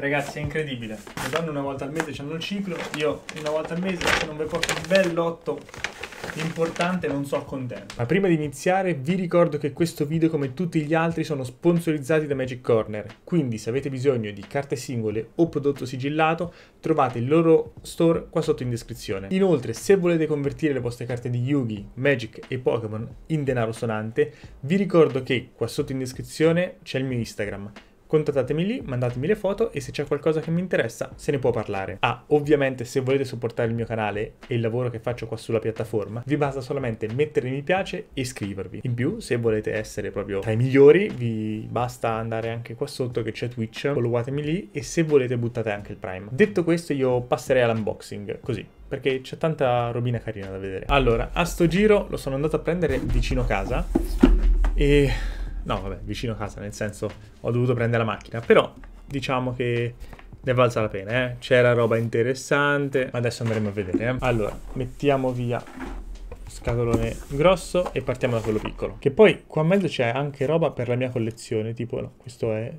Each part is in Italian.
Ragazzi è incredibile, le donne una volta al mese hanno il ciclo, io una volta al mese non vi porto un bel lotto importante non so contento. Ma prima di iniziare vi ricordo che questo video come tutti gli altri sono sponsorizzati da Magic Corner, quindi se avete bisogno di carte singole o prodotto sigillato trovate il loro store qua sotto in descrizione. Inoltre se volete convertire le vostre carte di Yugi, Magic e Pokémon in denaro sonante vi ricordo che qua sotto in descrizione c'è il mio Instagram Contattatemi lì, mandatemi le foto e se c'è qualcosa che mi interessa se ne può parlare. Ah, ovviamente se volete supportare il mio canale e il lavoro che faccio qua sulla piattaforma, vi basta solamente mettere mi piace e iscrivervi. In più, se volete essere proprio tra i migliori, vi basta andare anche qua sotto che c'è Twitch, followatemi lì e se volete buttate anche il Prime. Detto questo io passerei all'unboxing, così perché c'è tanta robina carina da vedere. Allora, a sto giro lo sono andato a prendere vicino casa e no vabbè, vicino a casa, nel senso ho dovuto prendere la macchina, però diciamo che ne è valsa la pena, eh? c'era roba interessante, ma adesso andremo a vedere. Eh? Allora, mettiamo via scatolone grosso e partiamo da quello piccolo, che poi qua a mezzo c'è anche roba per la mia collezione, tipo no, questo è...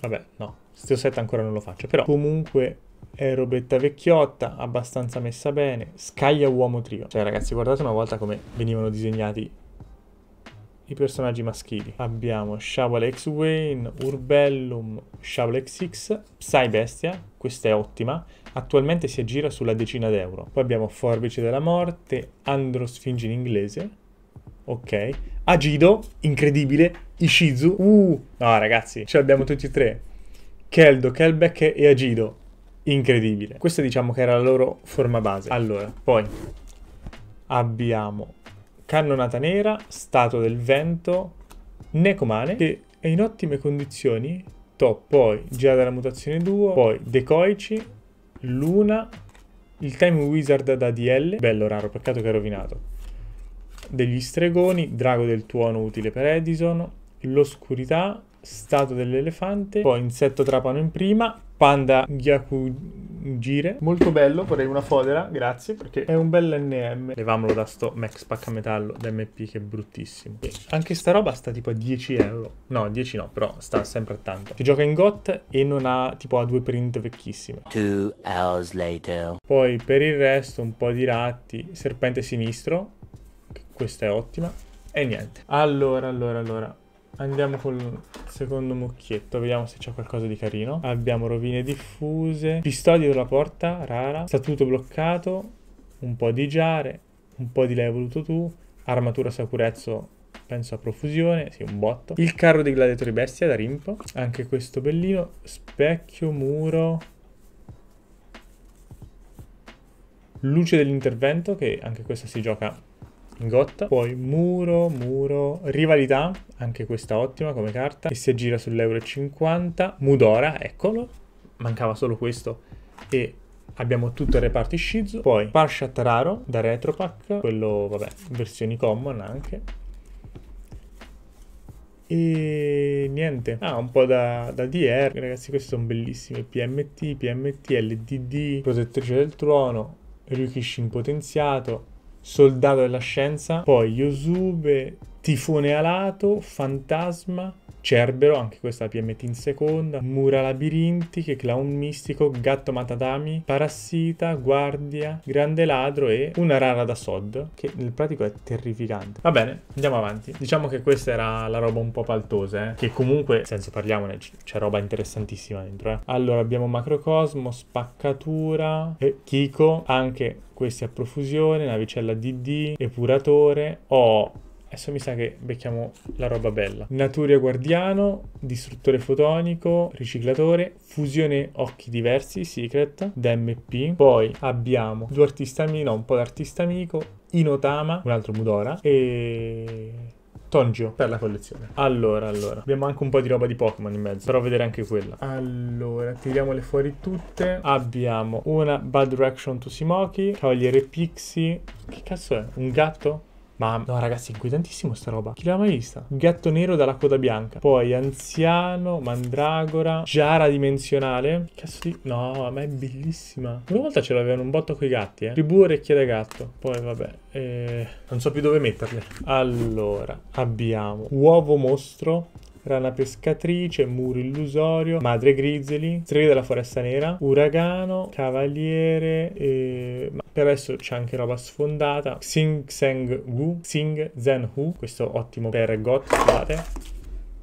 vabbè no, sto set ancora non lo faccio, però comunque è robetta vecchiotta, abbastanza messa bene, scaglia uomo trio. Cioè ragazzi guardate una volta come venivano disegnati i personaggi maschili. Abbiamo Shovel X Wayne, Urbellum, Shovel XX, Psybestia, questa è ottima, attualmente si aggira sulla decina d'euro. Poi abbiamo Forbice della Morte, Androsfinge in inglese, ok, Agido, incredibile, Ishizu, uh, no ragazzi, ce l'abbiamo tutti e tre. Keldo, Kelbeck e Agido, incredibile. Questa diciamo che era la loro forma base. Allora, poi abbiamo Cannonata Nera, Stato del Vento, Necomane, che è in ottime condizioni, Top, poi Giada della Mutazione 2, poi Decoici, Luna, il Time Wizard da DL, bello raro, peccato che è rovinato, degli Stregoni, Drago del Tuono utile per Edison, L'Oscurità, Stato dell'Elefante, poi Insetto Trapano in prima, Panda Gyakugire. Molto bello, vorrei una fodera, grazie, perché è un bel NM. Levamolo da sto Max Pack a metallo d'MP che è bruttissimo. E anche sta roba sta tipo a 10 euro. No, 10 no, però sta sempre a tanto. Si gioca in GOT e non ha tipo a due print vecchissime. Two hours later. Poi per il resto un po' di ratti, serpente sinistro, questa è ottima. E niente. Allora, allora, allora. Andiamo col secondo mucchietto, vediamo se c'è qualcosa di carino. Abbiamo rovine diffuse, pistola della porta, rara, statuto bloccato, un po' di giare, un po' di l'hai voluto tu, armatura sicurezza, penso a profusione, sì un botto. Il carro dei gladiatori bestia da Rimpo, anche questo bellino, specchio, muro, luce dell'intervento che anche questa si gioca in gotta, poi muro, muro, rivalità, anche questa ottima come carta, e si aggira sull'euro 50, Mudora, eccolo, mancava solo questo, e abbiamo tutto il reparto shizu poi parshat raro da Retropack, quello, vabbè, versioni common anche, e niente, ah un po' da, da, DR, ragazzi queste sono bellissime, PMT, PMT, LDD, Protettrice del Trono, Ryukishin potenziato, Soldato della Scienza, poi Yosube, Tifone alato, Fantasma, Cerbero, anche questa PMT in seconda, Mura labirintiche, Clown mistico, Gatto matatami, Parassita, Guardia, Grande ladro e una rara da Sod, che nel pratico è terrificante. Va bene, andiamo avanti. Diciamo che questa era la roba un po' paltosa, eh? che comunque, senza parliamone, c'è roba interessantissima dentro. Eh? Allora abbiamo Macrocosmo, Spaccatura, e Kiko, anche questi a profusione, Navicella DD, Epuratore, ho... Oh, Adesso mi sa che becchiamo la roba bella. Naturia guardiano, distruttore fotonico, riciclatore, fusione occhi diversi, secret, DMP. Poi abbiamo due artisti amici, no, un po' d'artista amico, Inotama, un altro Mudora e... Tongio per la collezione. Allora, allora. Abbiamo anche un po' di roba di Pokémon in mezzo. Però vedere anche quella. Allora, tiriamole fuori tutte. Abbiamo una Bad Reaction to Simoki, Cavaliere Pixie. Che cazzo è? Un gatto? Ma no, ragazzi, inquietantissimo sta roba. Chi l'ha mai vista? Gatto nero dalla coda bianca. Poi anziano, mandragora, giara dimensionale. Cazzo di... No, ma è bellissima. Una volta ce l'avevano un botto coi gatti, eh. Tribù orecchie da gatto. Poi vabbè. Eh... Non so più dove metterle. Allora, abbiamo uovo mostro Rana pescatrice, muro illusorio, madre grizzly, streghe della foresta nera, uragano, cavaliere e... Per adesso c'è anche roba sfondata. Sing Seng Wu, Sing Zen Hu, questo ottimo per Got, scusate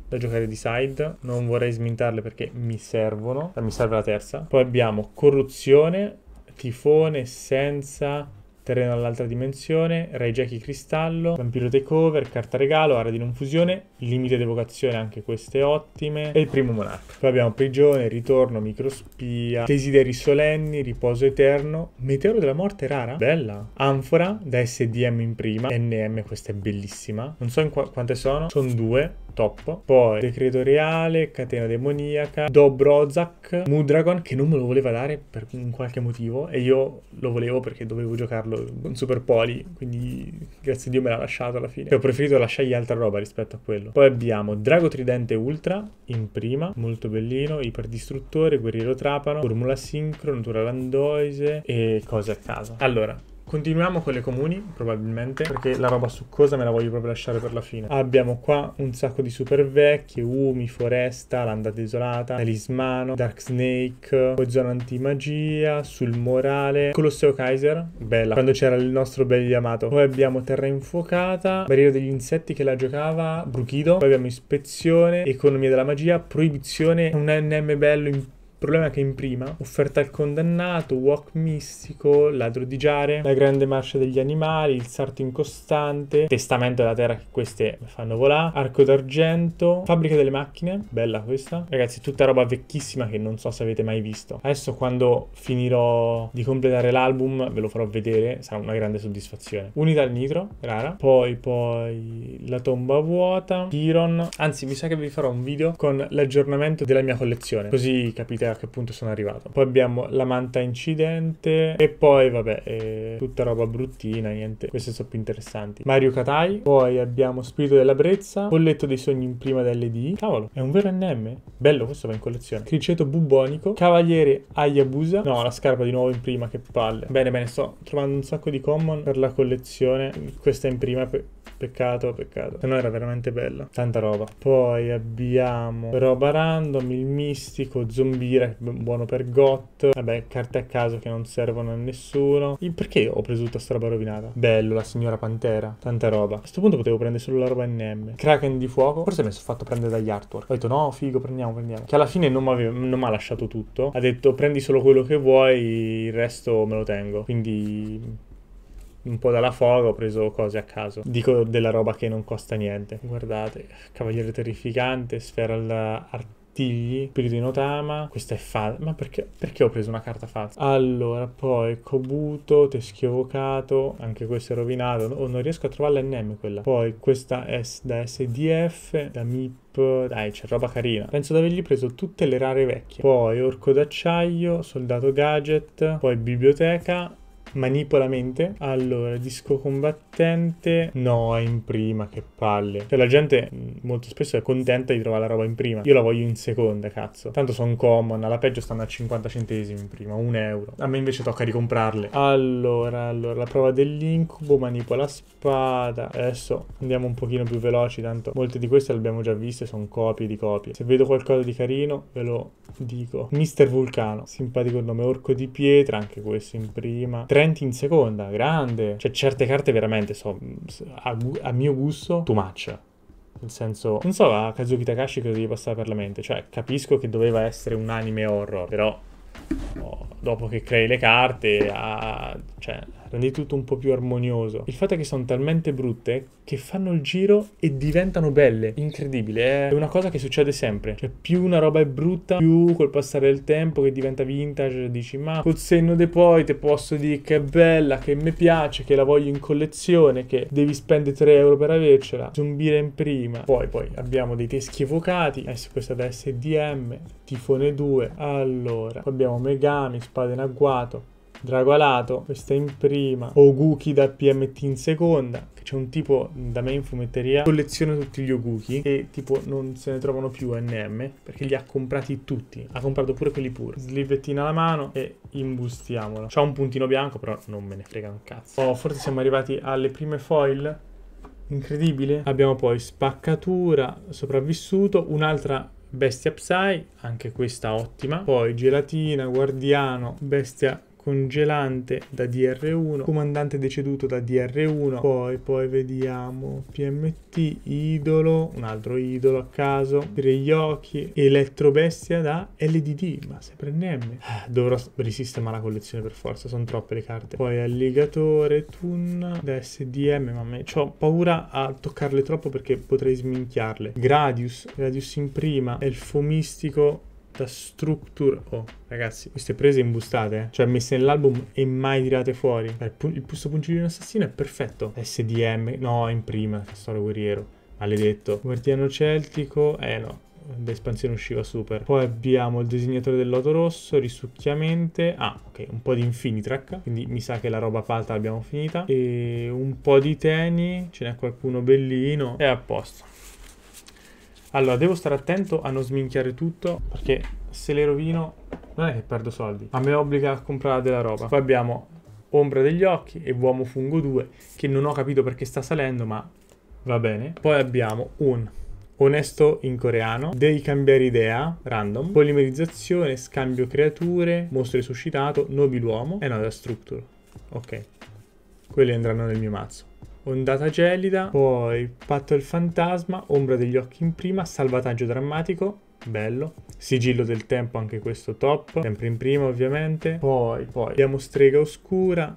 da giocare di side. Non vorrei smintarle perché mi servono. Mi serve la terza. Poi abbiamo corruzione, tifone, senza Terreno all'altra dimensione, Ray Jackie Cristallo, Vampiro Takeover, Carta Regalo, Area di non fusione, Limite d'evocazione, anche queste ottime, e il primo Monarca. Poi abbiamo Prigione, Ritorno, Microspia, Desideri Solenni, Riposo Eterno, Meteoro della Morte Rara, bella, Anfora, da SDM in prima, NM, questa è bellissima, non so qu quante sono, sono due, top. Poi Decreto Reale, Catena Demoniaca, Dobrozak, Mudragon, che non me lo voleva dare per un qualche motivo, e io lo volevo perché dovevo giocarlo un super poli, quindi grazie a Dio me l'ha lasciato alla fine. E ho preferito lasciargli altra roba rispetto a quello. Poi abbiamo Drago Tridente Ultra in prima, molto bellino, Iperdistruttore, Guerriero Trapano, Formula Sincro, Natura Landoise e cose a casa. Allora, Continuiamo con le comuni, probabilmente, perché la roba succosa me la voglio proprio lasciare per la fine. Abbiamo qua un sacco di super vecchie, Umi, Foresta, Landa Desolata, Talismano, Dark Snake, Zona Antimagia, Sul Morale, Colosseo Kaiser, bella, quando c'era il nostro bel Yamato. Poi abbiamo Terra Infuocata, Barriera degli Insetti che la giocava, Bruchido, poi abbiamo Ispezione, Economia della Magia, Proibizione, un NM bello in problema è che in prima, offerta al condannato, walk mistico, ladro di giare, la grande marcia degli animali, il sarto incostante, testamento della terra che queste fanno volare, arco d'argento, fabbrica delle macchine, bella questa. Ragazzi, tutta roba vecchissima che non so se avete mai visto. Adesso quando finirò di completare l'album ve lo farò vedere, sarà una grande soddisfazione. Unità al nitro, rara, poi poi la tomba vuota, Kiron, anzi mi sa che vi farò un video con l'aggiornamento della mia collezione, così capite a che punto sono arrivato. Poi abbiamo la manta incidente e poi vabbè, eh, tutta roba bruttina, niente, queste sono più interessanti. Mario Katai, poi abbiamo Spirito della Brezza, Folletto dei Sogni in prima dell'ED, cavolo, è un vero NM? Bello, questo va in collezione. Criceto Bubonico, Cavaliere Ayabusa, no, la scarpa di nuovo in prima, che palle. Bene, bene, sto trovando un sacco di common per la collezione, questa in prima per Peccato, peccato. Se no era veramente bella. Tanta roba. Poi abbiamo roba random, il mistico, zombire, eh, buono per got. Vabbè, carte a caso che non servono a nessuno. Il perché ho preso tutta sta roba rovinata? Bello, la signora pantera. Tanta roba. A questo punto potevo prendere solo la roba NM. Kraken di fuoco. Forse mi sono fatto prendere dagli artwork. Ho detto no, figo, prendiamo, prendiamo. Che alla fine non mi ha lasciato tutto. Ha detto prendi solo quello che vuoi, il resto me lo tengo. Quindi un po' dalla foga ho preso cose a caso. Dico della roba che non costa niente. Guardate, Cavaliere Terrificante, Sfera all'arte. Tigli, Spirito di Notama, questa è falsa. Ma perché, perché, ho preso una carta falsa? Allora, poi Kobuto, Teschio Vocato, anche questo è rovinato, oh, non riesco a trovare l'NM quella. Poi questa è da SDF, da MIP, dai c'è roba carina. Penso di avergli preso tutte le rare vecchie. Poi Orco d'Acciaio, Soldato Gadget, poi Biblioteca, manipola mente. Allora, disco combattente. No, è in prima, che palle. Cioè, la gente mm, molto spesso è contenta di trovare la roba in prima. Io la voglio in seconda, cazzo. Tanto sono common, alla peggio stanno a 50 centesimi in prima, un euro. A me invece tocca ricomprarle. Allora, allora, la prova dell'incubo, manipola spada. Adesso andiamo un pochino più veloci, tanto molte di queste le abbiamo già viste, sono copie di copie. Se vedo qualcosa di carino, ve lo dico. Mister Vulcano, simpatico il nome, orco di pietra, anche questo in prima. Tre Trent in seconda, grande. Cioè, certe carte veramente so, a, a mio gusto, too much. Nel senso, non so a Kazuki Takashi cosa gli passava per la mente. Cioè, capisco che doveva essere un anime horror, però. Oh, dopo che crei le carte, ah, cioè, rendete tutto un po' più armonioso. Il fatto è che sono talmente brutte che fanno il giro e diventano belle. Incredibile, eh? è una cosa che succede sempre. Cioè, più una roba è brutta, più col passare del tempo che diventa vintage, dici, ma col senno di poi te posso dire che è bella, che mi piace, che la voglio in collezione, che devi spendere 3 euro per avercela, Zumbire in prima. Poi, poi abbiamo dei teschi evocati, adesso questo da SDM, Tifone 2, allora, poi abbiamo Megami, Spada in agguato, Drago alato, questa in prima, Oguki da PMT in seconda. C'è un tipo da me in fumetteria, colleziona tutti gli Oguki e tipo non se ne trovano più NM perché li ha comprati tutti. Ha comprato pure quelli pure. Slivettina alla mano e imbustiamolo. C'ha un puntino bianco però non me ne frega un cazzo. Oh, forse siamo arrivati alle prime foil. Incredibile. Abbiamo poi spaccatura, sopravvissuto, un'altra bestia Psy, anche questa ottima. Poi gelatina, guardiano, bestia congelante da DR1, comandante deceduto da DR1, poi, poi vediamo PMT, idolo, un altro idolo a caso, occhi, elettrobestia da LDD, ma se prendiamo, ah, Dovrò risistemare la collezione per forza, sono troppe le carte. Poi alligatore, Tun, da SDM, ma me... ho paura a toccarle troppo perché potrei sminchiarle. Gradius, Gradius in prima, elfo mistico, Data Structure O. Oh, ragazzi, queste prese imbustate, eh. cioè messe nell'album e mai tirate fuori. Cioè, il questo puncerino assassino è perfetto. SDM, no, in prima, storia guerriero. Maledetto. Guardiano celtico, eh no, L'espansione usciva super. Poi abbiamo il disegnatore del loto rosso, risucchiamente. Ah, ok, un po' di infinitrack, quindi mi sa che la roba palta l'abbiamo finita. E un po' di teni, ce n'è qualcuno bellino. E a posto. Allora, devo stare attento a non sminchiare tutto, perché se le rovino non è che perdo soldi, ma me obbliga a comprare della roba. Poi abbiamo Ombra degli Occhi e Uomo Fungo 2, che non ho capito perché sta salendo, ma va bene. Poi abbiamo un Onesto in coreano, devi cambiare idea, random, polimerizzazione, scambio creature, mostro resuscitato, nobiluomo, e no, da structure. Ok, quelli andranno nel mio mazzo ondata gelida, poi patto del fantasma, ombra degli occhi in prima, salvataggio drammatico, bello. Sigillo del tempo, anche questo top, sempre in prima ovviamente. Poi, poi, abbiamo strega oscura,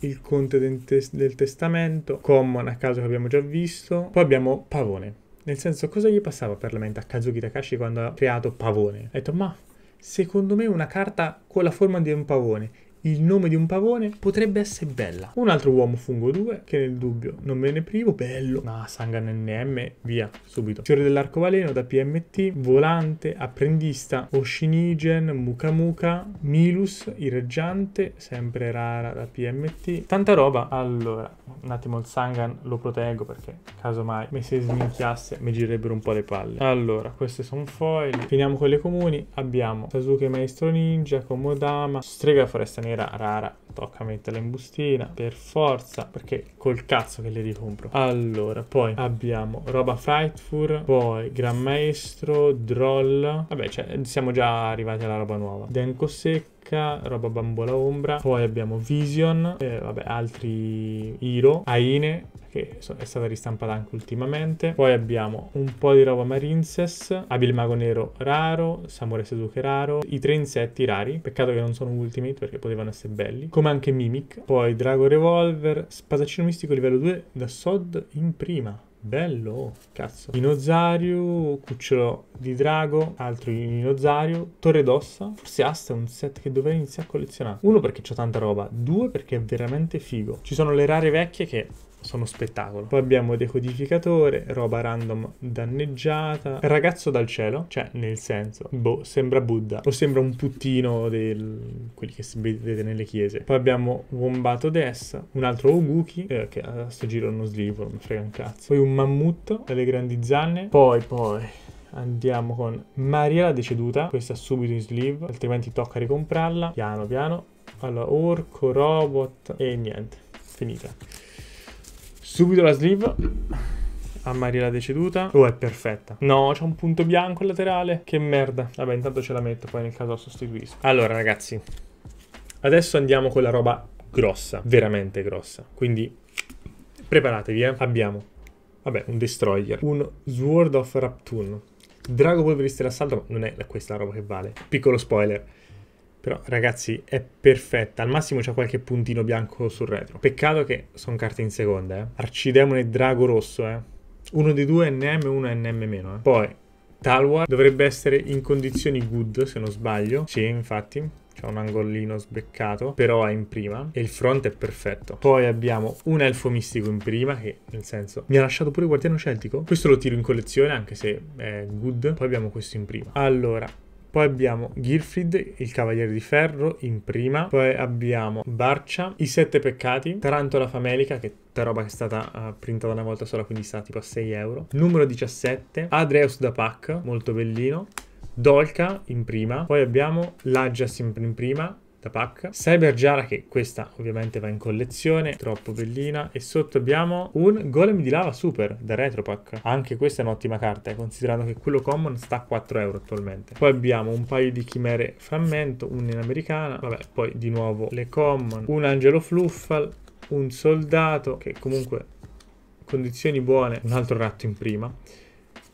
il conte del, tes del testamento, common a caso che abbiamo già visto. Poi abbiamo pavone. Nel senso, cosa gli passava per la mente a Kazuki Takashi quando ha creato pavone? Ha detto, ma secondo me una carta con la forma di un pavone il nome di un pavone potrebbe essere bella. Un altro uomo fungo 2, che nel dubbio non me ne privo, bello. Ma Sangan NM, via, subito. Fiore dell'arcobaleno da PMT, volante, apprendista, Oshinigen, Mukamuka, Milus, il sempre rara da PMT. Tanta roba. Allora, un attimo il Sangan lo proteggo perché casomai mi si sminchiasse mi girerebbero un po' le palle. Allora, queste sono foil. Finiamo con le comuni. Abbiamo Sasuke Maestro Ninja, Komodama, Strega Foresta Ninja era rara tocca metterla in bustina per forza perché col cazzo che le ricompro allora poi abbiamo roba frightful poi gran maestro droll vabbè cioè siamo già arrivati alla roba nuova denko secca roba bambola ombra, poi abbiamo Vision, eh, vabbè, altri Hiro, Aine, che è stata ristampata anche ultimamente, poi abbiamo un po' di roba Marinses, Abile Mago Nero raro, Samurai seduche raro, i tre insetti rari, peccato che non sono Ultimate perché potevano essere belli, come prima anche Mimic, poi Drago Revolver, Spadaccino Mistico livello 2 da Sod in prima. Bello, oh, cazzo. Dinosario, cucciolo di drago, altro dinosario, torre d'ossa. Forse Asta è un set che dovrei iniziare a collezionare. Uno perché c'ho tanta roba, due perché è veramente figo. Ci sono le rare vecchie che sono spettacolo. Poi abbiamo decodificatore, roba random danneggiata, ragazzo dal cielo, cioè nel senso, boh, sembra Buddha o sembra un puttino di quelli che si vede nelle chiese. Poi abbiamo Wombato Dess, un altro Oguki, eh, che a sto giro non slivo, non frega un cazzo. Poi un mammutto dalle grandi zanne, poi poi andiamo con Maria la deceduta, questa subito in sleeve, altrimenti tocca ricomprarla, piano piano. Allora, orco, robot e niente, finita. Subito la sleeve. A Maria deceduta. Oh, è perfetta. No, c'è un punto bianco laterale. Che merda. Vabbè, intanto ce la metto, poi nel caso la sostituisco. Allora, ragazzi. Adesso andiamo con la roba grossa. Veramente grossa. Quindi, preparatevi, eh. Abbiamo, vabbè, un destroyer. Un Sword of Raptun. Drago polverista d'assalto, ma non è questa la roba che vale. Piccolo spoiler. Però, ragazzi, è perfetta. Al massimo c'è qualche puntino bianco sul retro. Peccato che sono carte in seconda, eh. Arcidemone e Drago Rosso, eh. Uno di due è NM, uno è NM meno, eh. Poi, Talwar dovrebbe essere in condizioni good, se non sbaglio. Sì, infatti. C'è un angolino sbeccato, però è in prima e il front è perfetto. Poi abbiamo un elfo mistico in prima che, nel senso, mi ha lasciato pure il guardiano celtico. Questo lo tiro in collezione anche se è good. Poi abbiamo questo in prima. Allora, poi abbiamo Gilfrid, il Cavaliere di Ferro, in prima. Poi abbiamo Barcia, I Sette Peccati, Tarantola Famelica, che è roba che è stata eh, printata una volta sola, quindi sta tipo a 6 euro. Numero 17, Adreus da Pack, molto bellino. Dolca in prima. Poi abbiamo Laggia, sempre in prima da pack. Cyber Jara, che questa ovviamente va in collezione, troppo bellina. E sotto abbiamo un Golem di Lava Super da Retropack. Anche questa è un'ottima carta, eh, considerando che quello common sta a 4 euro attualmente. Poi abbiamo un paio di chimere frammento, una in americana, vabbè, poi di nuovo le common, un angelo fluffal, un soldato, che comunque condizioni buone, un altro ratto in prima.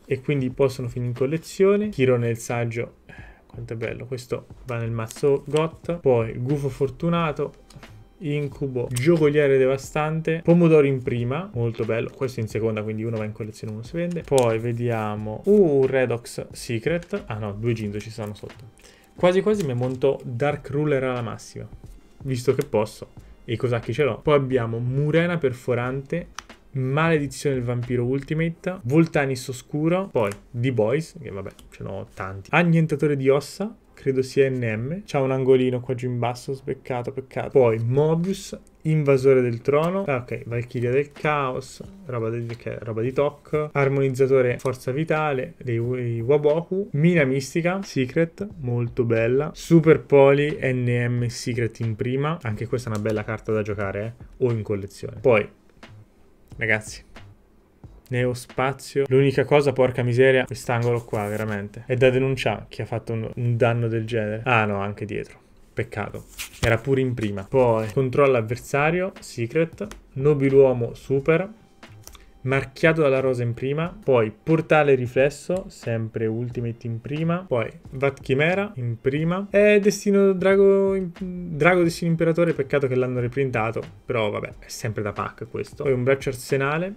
E quindi possono finire in collezione. Tiro nel saggio eh, quanto è bello. Questo va nel mazzo GOT. Poi Gufo Fortunato. Incubo, giocoliere devastante, pomodoro in prima, molto bello, questo in seconda quindi uno va in collezione, uno si vende. Poi vediamo un uh, Redox Secret, ah no, due Gindo ci stanno sotto. Quasi quasi mi monto Dark Ruler alla massima, visto che posso e i cosacchi ce l'ho. Poi abbiamo Murena Perforante, Maledizione del vampiro Ultimate, Voltanis Oscuro, poi The Boys, che vabbè, ce n'ho tanti, Annientatore di ossa, credo sia NM, c'ha un angolino qua giù in basso, sbeccato, peccato, poi Mobius, Invasore del Trono, ah, ok, Valchiria del Caos, roba, del, okay, roba di Toc, Armonizzatore Forza Vitale, dei, dei Waboku, Mina Mistica, Secret, molto bella, Super Poli NM Secret in prima, anche questa è una bella carta da giocare, eh, o in collezione. Poi Ragazzi, Neo spazio. L'unica cosa, porca miseria, quest'angolo qua, veramente. È da denunciare chi ha fatto un, un, danno del genere. Ah no, anche dietro. Peccato. Era pure in prima. Poi, controllo avversario, secret. Nobiluomo, super marchiato dalla rosa in prima, poi portale riflesso, sempre ultimate in prima, poi Vatchimera in prima e Destino Drago, Drago Destino Imperatore, peccato che l'hanno reprintato, però vabbè, è sempre da pack questo. Poi un braccio arsenale,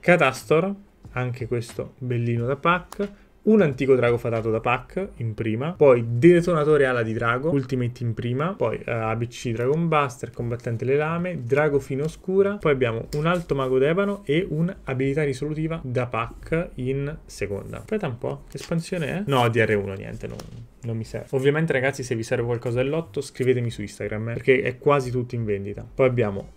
Catastor, anche questo bellino da pack, un antico drago fatato da Pac in prima, poi detonatore ala di drago, ultimate in prima, poi uh, eh, ABC Dragon Buster, combattente le lame, drago fino oscura, poi abbiamo un alto mago d'ebano e un'abilità risolutiva da Pac in seconda. Aspetta un po', che espansione è? Eh? No, DR1 niente, non, non mi serve. Ovviamente ragazzi se vi serve qualcosa del lotto scrivetemi su Instagram eh, perché è quasi tutto in vendita. Poi abbiamo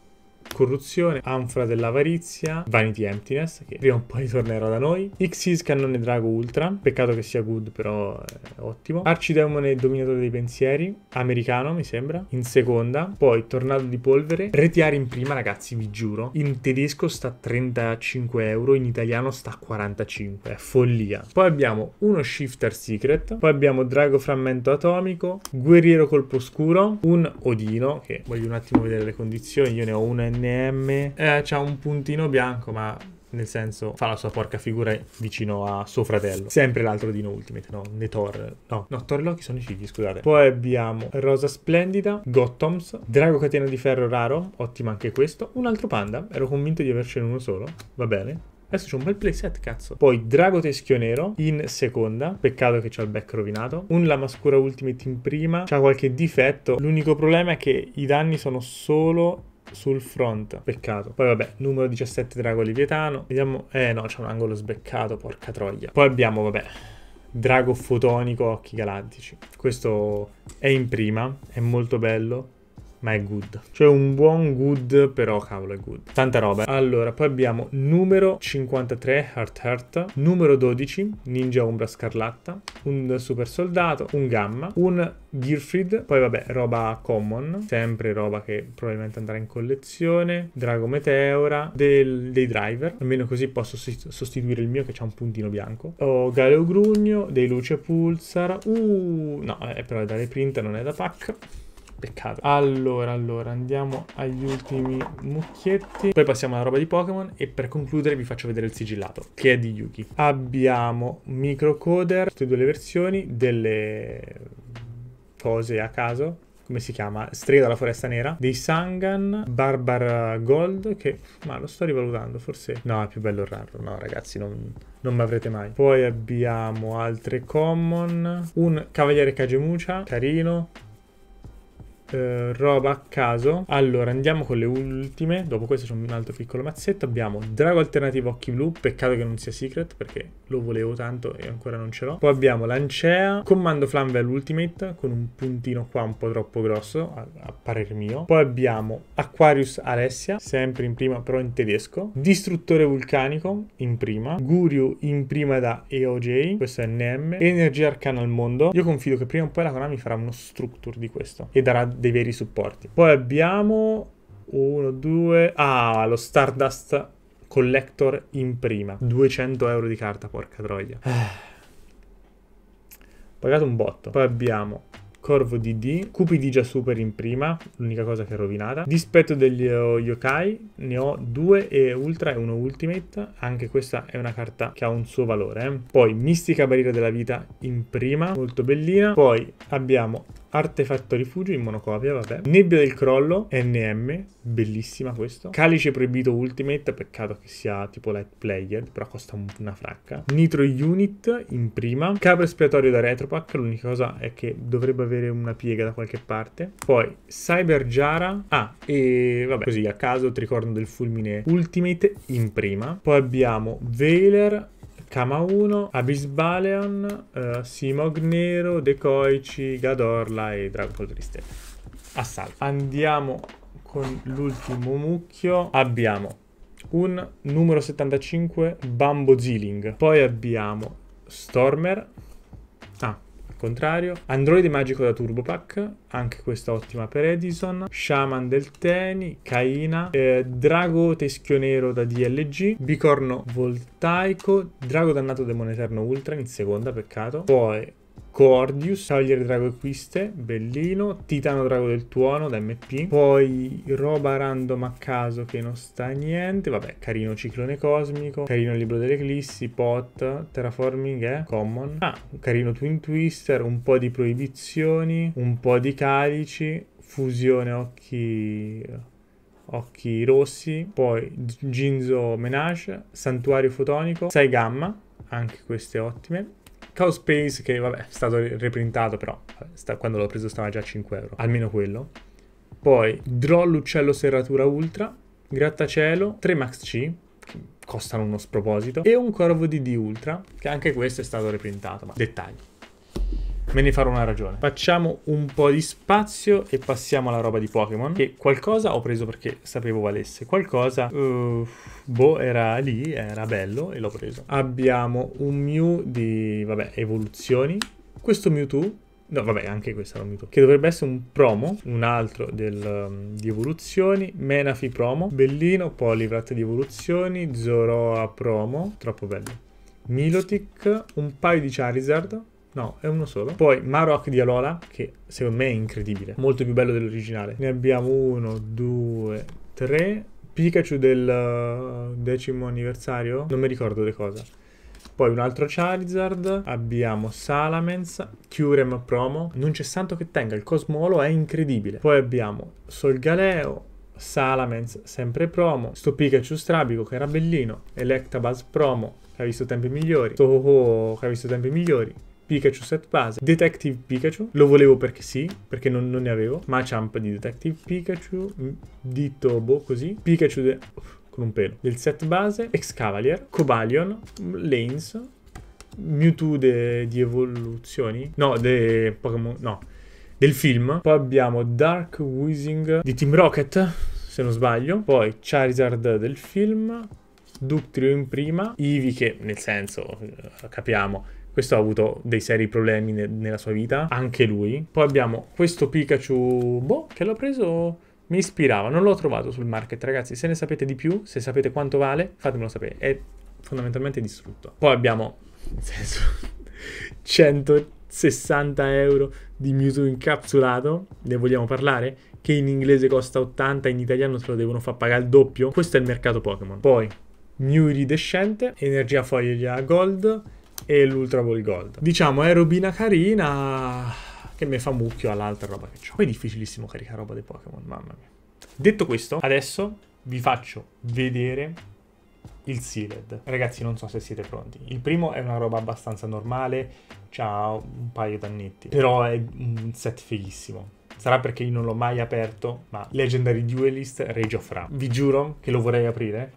corruzione, anfora dell'avarizia, vanity emptiness, che prima o poi tornerà da noi, Xyz cannone drago ultra, peccato che sia good però è eh, ottimo, arcidemone dominatore dei pensieri, americano mi sembra, in seconda, poi tornado di polvere, retiari in prima ragazzi vi giuro, in tedesco sta a 35 euro, in italiano sta a 45, è follia. Poi abbiamo uno shifter secret, poi abbiamo drago frammento atomico, guerriero colpo scuro, un odino, che voglio un attimo vedere le condizioni, io ne ho una NM. Eh, c'ha un puntino bianco, ma nel senso fa la sua porca figura vicino a suo fratello. Sempre l'altro Dino Ultimate, no? Thor. No, no, Thor Loki sono i cigli, scusate. Poi abbiamo Rosa Splendida, Gottoms, Drago Catena di Ferro Raro, ottimo anche questo. Un altro panda, ero convinto di avercene uno solo, va bene. Adesso c'è un bel playset, cazzo. Poi Drago Teschio Nero in seconda. Peccato che c'ha il back rovinato. Un Lamascura Ultimate in prima. C'ha qualche difetto. L'unico problema è che i danni sono solo sul front. Peccato. Poi vabbè, numero 17 Drago Livietano. Vediamo... Eh no, c'è un angolo sbeccato, porca troia. Poi abbiamo, vabbè... Drago fotonico occhi galattici. Questo è in prima, è molto bello ma è good. Cioè un buon good, però cavolo è good. Tanta roba. Allora, poi abbiamo numero 53, Heart Heart, numero 12, Ninja Ombra Scarlatta, un super soldato, un Gamma, un Girfried, poi vabbè, roba common, sempre roba che probabilmente andrà in collezione, Drago Meteora, del, dei driver, almeno così posso sostituire il mio che c'ha un puntino bianco. Ho oh, Galeo Grugno, dei Luce Pulsar, uh, no, eh, però è da reprint, non è da pack. Peccato. Allora, allora, andiamo agli ultimi mucchietti. Poi passiamo alla roba di Pokémon e per concludere vi faccio vedere il sigillato, che è di Yuki. Abbiamo microcoder, tutte e due le versioni, delle cose a caso come si chiama? Strega della foresta nera, dei Sangan, Barbara Gold, che ma lo sto rivalutando, forse no, è più bello il raro, no ragazzi, non, non mi avrete mai. Poi abbiamo altre common, un cavaliere Kagemucha, carino, eh, roba a caso. Allora, andiamo con le ultime. Dopo questo c'è un altro piccolo mazzetto. Abbiamo Drago Alternativo Occhi Blu. Peccato che non sia Secret perché lo volevo tanto e ancora non ce l'ho. Poi abbiamo Lancea, Comando Flamvel Ultimate con un puntino qua un po' troppo grosso a, a parer mio. Poi abbiamo Aquarius Alessia, sempre in prima però in tedesco. Distruttore Vulcanico in prima. Guriu in prima da EOJ, questo è NM. Energia Arcana al mondo. Io confido che prima o poi la Konami farà uno structure di questo e darà dei veri supporti. Poi abbiamo... 1, 2... Ah, lo Stardust collector in prima. 200 euro di carta, porca troia. Eh. Pagato un botto. Poi abbiamo Corvo DD, già Super in prima, l'unica cosa che è rovinata, Dispetto degli eh, Yokai, ne ho due e Ultra e uno Ultimate, anche questa è una carta che ha un suo valore. Eh. Poi Mistica Barriera della Vita in prima, molto bellina, poi abbiamo Artefatto Rifugio in monocopia, vabbè. Nebbia del Crollo, NM, bellissima questo. Calice Proibito Ultimate, peccato che sia tipo Light Player, però costa una fracca. Nitro Unit in prima. Capro Espiatorio da Retropack, l'unica cosa è che dovrebbe avere avere una piega da qualche parte. Poi Cyber Jara. Ah, e vabbè, così a caso Tricorno del Fulmine Ultimate in prima. Poi abbiamo Veiler. Kama 1, Abisbaleon, uh, eh, Simog Nero, Decoici, Gadorla e Dragon Triste. Assalto. Andiamo con l'ultimo mucchio. Abbiamo un numero 75 Bambo Ziling. Poi abbiamo Stormer, contrario. Androide magico da Turbopack, anche questa ottima per Edison. Shaman del Teni, Kaina, eh, Drago Teschio Nero da DLG, Bicorno Voltaico, Drago Dannato Demone Eterno Ultra in seconda, peccato. Poi Cordius, Cavaliere Drago Quiste, bellino, Titano Drago del Tuono da MP, poi roba random a caso che non sta a niente, vabbè, carino Ciclone Cosmico, carino Libro delle Eclissi, Pot, Terraforming è eh? Common, ah, carino Twin Twister, un po' di proibizioni, un po' di calici, Fusione Occhi Occhi Rossi, poi Ginzo Menage, Santuario Fotonico, 6 Gamma, anche queste ottime, Cow Space che vabbè è stato reprintato però vabbè, sta, quando l'ho preso stava già a 5 euro, almeno quello. Poi Draw l'uccello serratura ultra, grattacielo, 3 Max C, costano uno sproposito, e un corvo di d ultra che anche questo è stato reprintato, ma dettagli. Me ne farò una ragione. Facciamo un po' di spazio e passiamo alla roba di Pokémon. Che qualcosa ho preso perché sapevo valesse. Qualcosa, uh, boh, era lì, era bello e l'ho preso. Abbiamo un Mew di, vabbè, evoluzioni. Questo Mewtwo No, vabbè, anche questo era un Mewtwo. Che dovrebbe essere un promo, un altro del, um, di evoluzioni. Menafi promo, Bellino, Polivrat di evoluzioni, Zoroa promo, troppo bello. Milotic, un paio di Charizard, No, è uno solo. Poi Marok di Alola, che secondo me è incredibile. Molto più bello dell'originale. Ne abbiamo uno, due, tre. Pikachu del eh, decimo anniversario. Non mi ricordo le cose. Poi un altro Charizard, abbiamo Salamence, Curem Promo, non c'è santo che tenga, il Cosmolo è incredibile. Poi abbiamo Solgaleo, Salamence, sempre Promo, sto Pikachu strabico che era bellino, Electabuzz Promo, che ha visto tempi migliori, Toho che ha visto tempi migliori, Pikachu set base, Detective Pikachu, lo volevo perché sì, perché non, non ne avevo, Machamp di Detective Pikachu, di Tobo così, Pikachu de... con un pelo, del set base, Excavalier, Cobalion, Lanes, Mewtwo de... di evoluzioni, no, de Pokémon, no, del film, poi abbiamo Dark Wheezing di Team Rocket, se non sbaglio, poi Charizard del film, Ductrio in prima, Ivi che nel senso eh, capiamo questo ha avuto dei seri problemi ne nella sua vita, anche lui. Poi abbiamo questo Pikachu, boh, che l'ho preso mi ispirava, non l'ho trovato sul market, ragazzi, se ne sapete di più, se sapete quanto vale, fatemelo sapere, è fondamentalmente distrutto. Poi abbiamo, nel senso, 160 euro di Mewtwo incapsulato, ne vogliamo parlare? Che in inglese costa 80, in italiano se lo devono far pagare il doppio, questo è il mercato Pokémon. Poi, Mew iridescente, energia foglia gold, e l'Ultra Ball Gold. Diciamo, è robina carina che mi fa mucchio all'altra roba che ho. È difficilissimo caricare roba dei Pokémon, mamma mia. Detto questo, adesso vi faccio vedere il Sealed. Ragazzi, non so se siete pronti. Il primo è una roba abbastanza normale, ha un paio d'annetti, però è un set fighissimo. Sarà perché io non l'ho mai aperto, ma Legendary Duelist Rage of Ram. Vi giuro che lo vorrei aprire,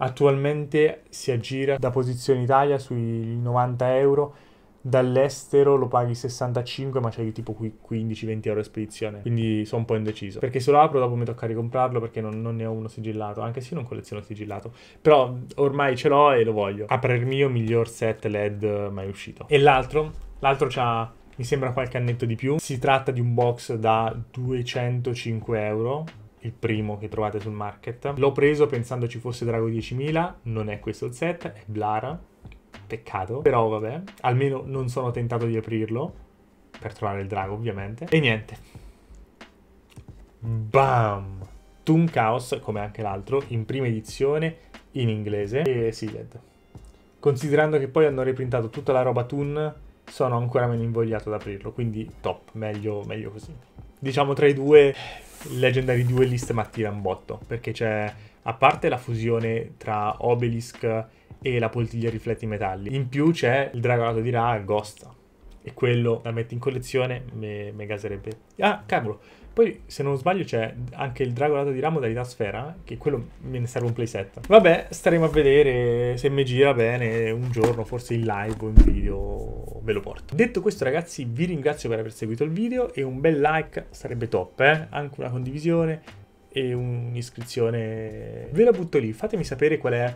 Attualmente si aggira da posizione Italia sui 90 euro, dall'estero lo paghi 65 ma c'è tipo 15-20 euro a spedizione, quindi sono un po' indeciso. Perché se lo apro dopo mi tocca ricomprarlo perché non, non ne ho uno sigillato, anche se io non colleziono sigillato, però ormai ce l'ho e lo voglio. Apre il mio miglior set LED mai uscito. E l'altro? L'altro c'ha mi sembra qualche annetto di più. Si tratta di un box da 205 euro il primo che trovate sul market. L'ho preso pensando ci fosse Drago 10.000, non è questo il set, è Blara, peccato, però vabbè, almeno non sono tentato di aprirlo, per trovare il drago ovviamente, e niente. Bam! Toon Chaos, come anche l'altro, in prima edizione, in inglese, e Sealed. Considerando che poi hanno reprintato tutta la roba Toon, sono ancora meno invogliato ad aprirlo, quindi top, meglio, meglio così. Diciamo tra i due Legendary Duelist mi attira botto, perché c'è, a parte la fusione tra Obelisk e la poltiglia rifletti metalli, in più c'è il dragato di Ra Ghost, e quello la metti in collezione, me, me gaserebbe. Ah, cavolo, poi, se non sbaglio, c'è anche il drago di ramo da sfera, che quello me ne serve un playset. Vabbè, staremo a vedere se mi gira bene un giorno, forse in live o in video ve lo porto. Detto questo, ragazzi, vi ringrazio per aver seguito il video e un bel like sarebbe top, eh? Anche una condivisione e un'iscrizione. Ve la butto lì, fatemi sapere qual è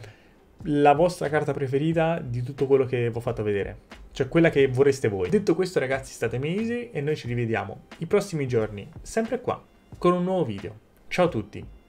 la vostra carta preferita di tutto quello che vi ho fatto vedere, cioè quella che vorreste voi. Detto questo ragazzi state easy e noi ci rivediamo i prossimi giorni, sempre qua, con un nuovo video. Ciao a tutti!